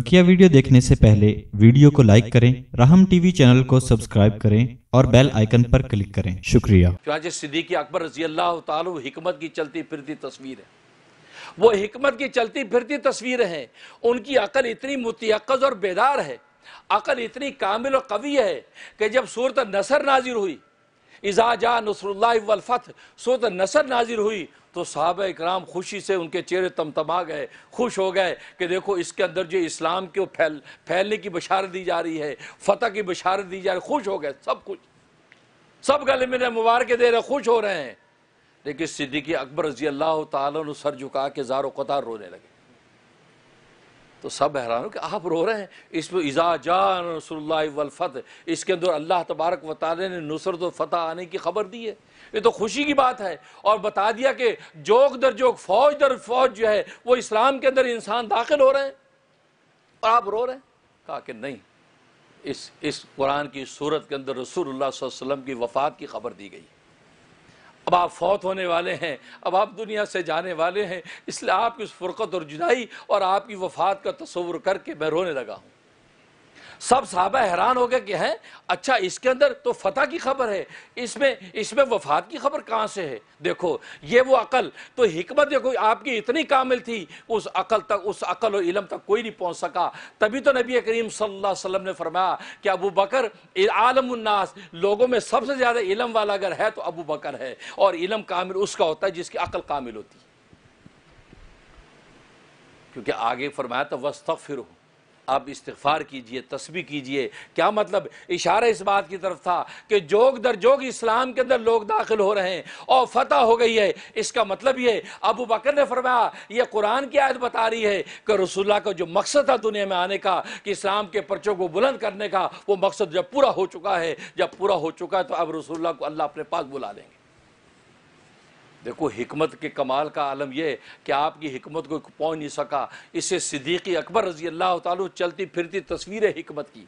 बकिया वीडियो देखने से पहले वीडियो को लाइक करें राहम टीवी चैनल को सब्सक्राइब करें और बेल आइकन पर क्लिक करें शुक्रिया चुनाच सिद्दीकी अकबर रजी अल्लाह हिकमत की चलती फिरती तस्वीर है वो हिकमत की चलती फिरती तस्वीर है उनकी अकल इतनी मुतयक़ और बेदार है अकल इतनी कामिल और कवी है कि जब सूरत नसर नाजिर हुई इजाजा नसरल्लाफ़त सो तो नसर नाजिर हुई तो साहब इकराम खुशी से उनके चेहरे तमतमा गए खुश हो गए कि देखो इसके अंदर जो इस्लाम को फैल फैलने की बशारत दी जा रही है फतेह की बशारत दी जा रही खुश हो गए सब कुछ सब गले मेरे मुबारक दे रहे खुश हो रहे हैं लेकिन सिद्दीकी अकबर रजी अल्लाह तसर झुका के जारो कतार रोने लगे तो सब हैरान हो कि आप रो रहे हैं पर इज़ा जान रसोल्लाफ़त इसके अंदर अल्लाह तबारक वताल ने नुसरत फ़तह आने की खबर दी है ये तो खुशी की बात है और बता दिया कि जोक दर जोक फौज दर फौज जो है वो इस्लाम के अंदर इंसान दाखिल हो रहे हैं और आप रो रहे हैं कहा कि नहीं इस इस कुरान की सूरत के अंदर रसूल वसम की वफ़ात की खबर दी गई अब आप फौत होने वाले हैं अब आप दुनिया से जाने वाले हैं इसलिए आपकी उस फुरकत और जुदाई और आपकी वफात का तस्वर करके मैं रोने लगा हूँ सब साहबा हैरान हो गए कि हैं अच्छा इसके अंदर तो फतेह की खबर है इसमें इसमें वफात की खबर कहाँ से है देखो ये वो अकल तो हमत देखो आपकी इतनी कामिल थी उस अकल तक उस अकल और इलम तक कोई नहीं पहुँच सका तभी तो नबी करीम सल्लल्लाहु अलैहि वसल्लम ने फरमाया कि अबू बकर आलमनास लोगों में सबसे ज़्यादा इलम वाला अगर है तो अबू बकर है और इलम कामिल उसका होता है जिसकी अकल कामिल होती है क्योंकि आगे फरमाया तो फिर हूँ आप इस्तफ़ार कीजिए तस्वी कीजिए क्या मतलब इशारा इस बात की तरफ था कि जोग दर जोग इस्लाम के अंदर लोग दाखिल हो रहे हैं और फतह हो गई है इसका मतलब ये अबू बकर ने फरमाया यह कुरान की आयत बता रही है कि रसुल्ला का जो मकसद था दुनिया में आने का कि इस्लाम के पर्चों को बुलंद करने का वो मकसद जब पूरा हो चुका है जब पूरा हो चुका है तो अब रसुल्ला को अल्लाह अपने पास बुला लेंगे देखो हमत के कमाल का आलम यह कि आपकी हमत को पहुँच नहीं सका इससे सिद्दीकी अकबर रजी अल्लाह तु चलती फिरती तस्वीर हमत की